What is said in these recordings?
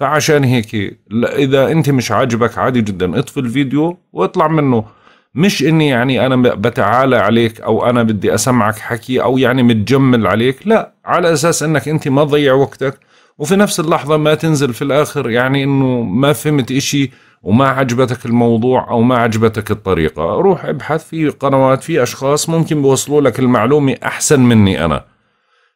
فعشان هيك اذا انت مش عاجبك عادي جدا اطفي الفيديو واطلع منه مش اني يعني انا بتعالى عليك او انا بدي اسمعك حكي او يعني متجمل عليك لا على اساس انك انت ما تضيع وقتك وفي نفس اللحظه ما تنزل في الاخر يعني انه ما فهمت إشي وما عجبتك الموضوع او ما عجبتك الطريقه روح ابحث في قنوات في اشخاص ممكن بيوصلوا لك المعلومه احسن مني انا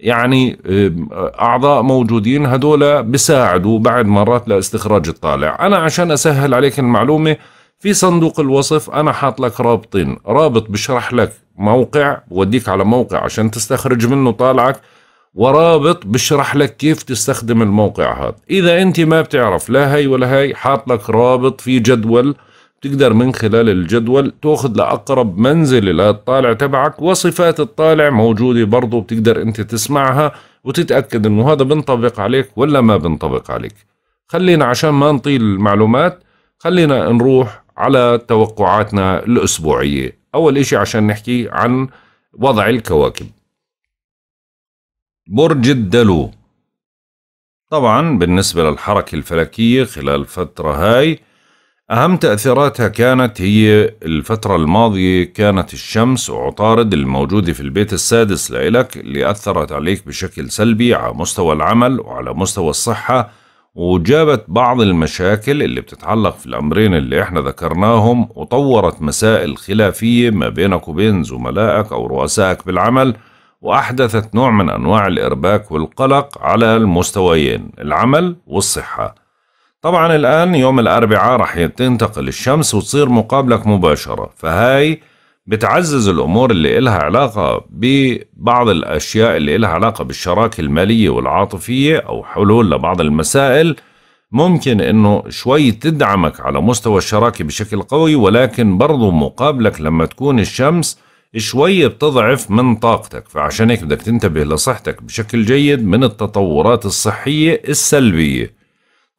يعني اعضاء موجودين هدول بيساعدوا بعد مرات لاستخراج الطالع انا عشان اسهل عليك المعلومه في صندوق الوصف انا حاط لك رابطين رابط بشرح لك موقع بوديك على موقع عشان تستخرج منه طالعك ورابط بشرح لك كيف تستخدم الموقع هذا اذا انت ما بتعرف لا هاي ولا هاي حاط لك رابط في جدول تقدر من خلال الجدول تاخذ لأقرب منزل للطالع تبعك وصفات الطالع موجودة برضه بتقدر أنت تسمعها وتتأكد أنه هذا بنطبق عليك ولا ما بنطبق عليك خلينا عشان ما نطيل المعلومات خلينا نروح على توقعاتنا الأسبوعية أول إشي عشان نحكي عن وضع الكواكب برج الدلو طبعا بالنسبة للحركة الفلكية خلال الفترة هاي أهم تأثيراتها كانت هي الفترة الماضية كانت الشمس وعطارد الموجودة في البيت السادس لإلك اللي أثرت عليك بشكل سلبي على مستوى العمل وعلى مستوى الصحة وجابت بعض المشاكل اللي بتتعلق في الأمرين اللي احنا ذكرناهم وطورت مسائل خلافية ما بينك وبين زملائك أو رؤسائك بالعمل وأحدثت نوع من أنواع الإرباك والقلق على المستويين العمل والصحة طبعا الآن يوم الأربعاء رح تنتقل الشمس وتصير مقابلك مباشرة فهاي بتعزز الأمور اللي إلها علاقة ببعض الأشياء اللي إلها علاقة بالشراكة المالية والعاطفية أو حلول لبعض المسائل ممكن إنه شوي تدعمك على مستوى الشراكة بشكل قوي ولكن برضو مقابلك لما تكون الشمس شوي بتضعف من طاقتك فعشان هيك بدك تنتبه لصحتك بشكل جيد من التطورات الصحية السلبية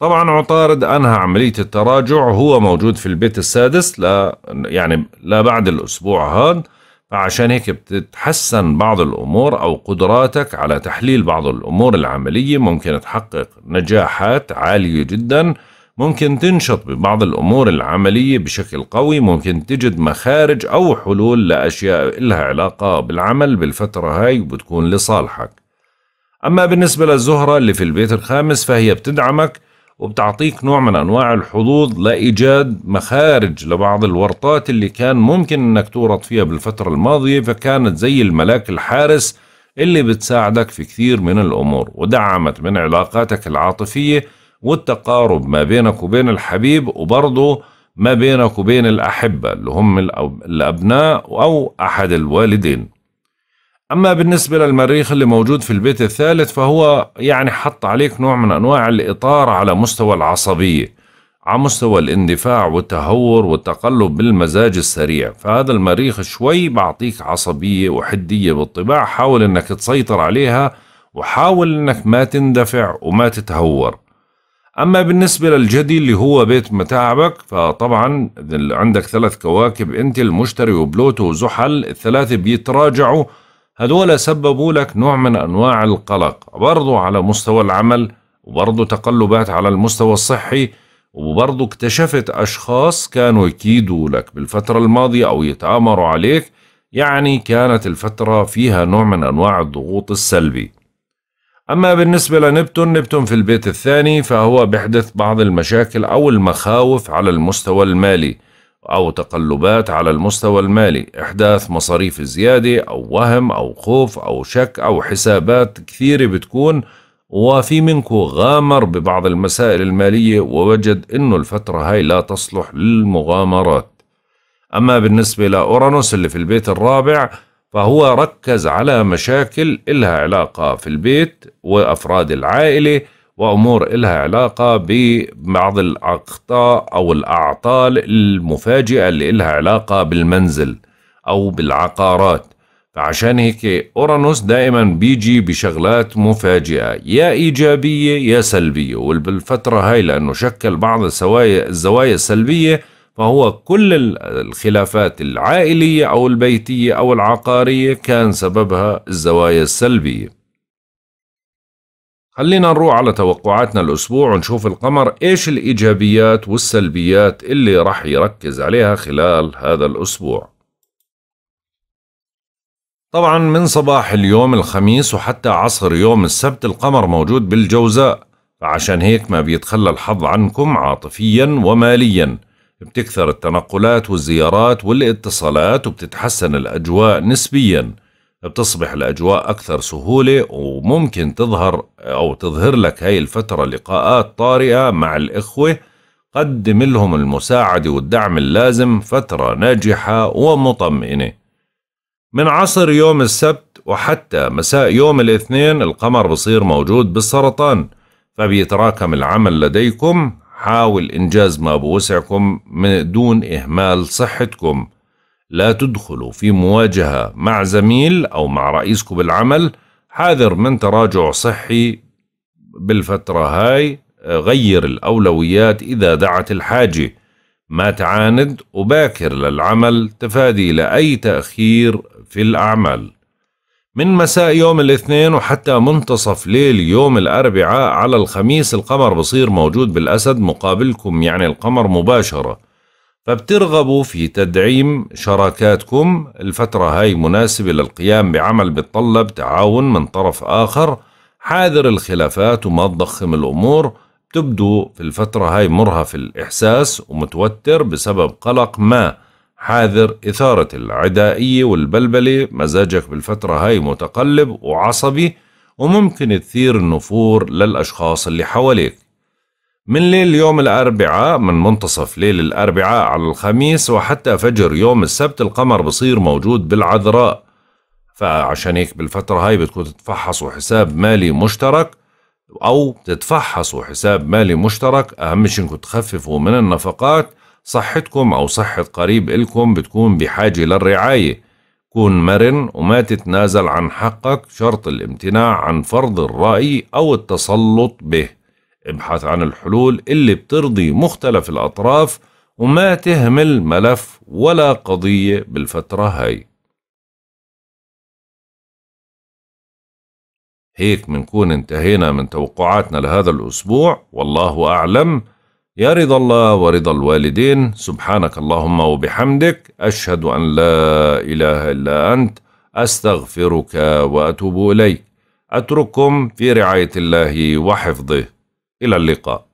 طبعا عطارد انهى عمليه التراجع هو موجود في البيت السادس لا يعني لا بعد الاسبوع هذا فعشان هيك بتتحسن بعض الامور او قدراتك على تحليل بعض الامور العمليه ممكن تحقق نجاحات عاليه جدا ممكن تنشط ببعض الامور العمليه بشكل قوي ممكن تجد مخارج او حلول لاشياء لها علاقه بالعمل بالفتره هاي وبتكون لصالحك اما بالنسبه للزهره اللي في البيت الخامس فهي بتدعمك وبتعطيك نوع من انواع الحظوظ لايجاد مخارج لبعض الورطات اللي كان ممكن انك تورط فيها بالفتره الماضيه فكانت زي الملاك الحارس اللي بتساعدك في كثير من الامور ودعمت من علاقاتك العاطفيه والتقارب ما بينك وبين الحبيب وبرضه ما بينك وبين الاحبه اللي هم الابناء او احد الوالدين اما بالنسبه للمريخ اللي موجود في البيت الثالث فهو يعني حط عليك نوع من انواع الاطار على مستوى العصبيه على مستوى الاندفاع والتهور والتقلب بالمزاج السريع فهذا المريخ شوي بعطيك عصبيه وحديه بالطباع حاول انك تسيطر عليها وحاول انك ما تندفع وما تتهور اما بالنسبه للجدي اللي هو بيت متاعبك فطبعا عندك ثلاث كواكب انت المشتري وبلوتو وزحل الثلاثه بيتراجعوا هذول سببوا لك نوع من أنواع القلق برضو على مستوى العمل وبرضو تقلبات على المستوى الصحي وبرضو اكتشفت أشخاص كانوا يكيدوا لك بالفترة الماضية أو يتآمروا عليك يعني كانت الفترة فيها نوع من أنواع الضغوط السلبي أما بالنسبة لنبتون نبتون في البيت الثاني فهو بيحدث بعض المشاكل أو المخاوف على المستوى المالي أو تقلبات على المستوى المالي إحداث مصاريف زيادة أو وهم أو خوف أو شك أو حسابات كثيرة بتكون وفي منكو غامر ببعض المسائل المالية ووجد أنه الفترة هاي لا تصلح للمغامرات أما بالنسبة لأورانوس اللي في البيت الرابع فهو ركز على مشاكل إلها علاقة في البيت وأفراد العائلة وأمور إلها علاقة ببعض الأخطاء أو الأعطال المفاجئة اللي إلها علاقة بالمنزل أو بالعقارات فعشان هيك أورانوس دائما بيجي بشغلات مفاجئة يا إيجابية يا سلبية وبالفترة هاي لأنه شكل بعض الزوايا, الزوايا السلبية فهو كل الخلافات العائلية أو البيتية أو العقارية كان سببها الزوايا السلبية خلينا نروح على توقعاتنا الأسبوع ونشوف القمر إيش الإيجابيات والسلبيات اللي راح يركز عليها خلال هذا الأسبوع طبعا من صباح اليوم الخميس وحتى عصر يوم السبت القمر موجود بالجوزاء فعشان هيك ما بيتخلى الحظ عنكم عاطفيا وماليا بتكثر التنقلات والزيارات والاتصالات وبتتحسن الأجواء نسبيا بتصبح الأجواء أكثر سهولة وممكن تظهر أو تظهر لك هاي الفترة لقاءات طارئة مع الإخوة قدم لهم المساعدة والدعم اللازم فترة ناجحة ومطمئنة من عصر يوم السبت وحتى مساء يوم الاثنين القمر بصير موجود بالسرطان فبيتراكم العمل لديكم حاول إنجاز ما بوسعكم من دون إهمال صحتكم لا تدخلوا في مواجهة مع زميل أو مع رئيسكم بالعمل حاذر من تراجع صحي بالفترة هاي آه، غير الأولويات إذا دعت الحاجة ما تعاند وباكر للعمل تفادي لأي تأخير في الأعمال من مساء يوم الاثنين وحتى منتصف ليل يوم الأربعاء على الخميس القمر بصير موجود بالأسد مقابلكم يعني القمر مباشرة فبترغبوا في تدعيم شراكاتكم الفترة هاي مناسبة للقيام بعمل بتطلب تعاون من طرف آخر حاذر الخلافات وما تضخم الأمور بتبدو في الفترة هاي مرهف الإحساس ومتوتر بسبب قلق ما حاذر إثارة العدائية والبلبلة مزاجك بالفترة هاي متقلب وعصبي وممكن تثير النفور للأشخاص اللي حواليك من ليل يوم الأربعاء من منتصف ليل الأربعاء على الخميس وحتى فجر يوم السبت القمر بصير موجود بالعذراء فعشان هيك بالفترة هاي بتكون تتفحصوا حساب مالي مشترك أو تتفحصوا حساب مالي مشترك أهم شيء إنكم تخففوا من النفقات صحتكم أو صحة قريب إلكم بتكون بحاجة للرعاية كون مرن وما تتنازل عن حقك شرط الامتناع عن فرض الرأي أو التسلط به ابحث عن الحلول اللي بترضي مختلف الأطراف وما تهمل ملف ولا قضية بالفترة هاي هيك منكون انتهينا من توقعاتنا لهذا الأسبوع والله أعلم يا رضا الله ورضا الوالدين سبحانك اللهم وبحمدك أشهد أن لا إله إلا أنت أستغفرك وأتوب إليك أترككم في رعاية الله وحفظه إلى اللقاء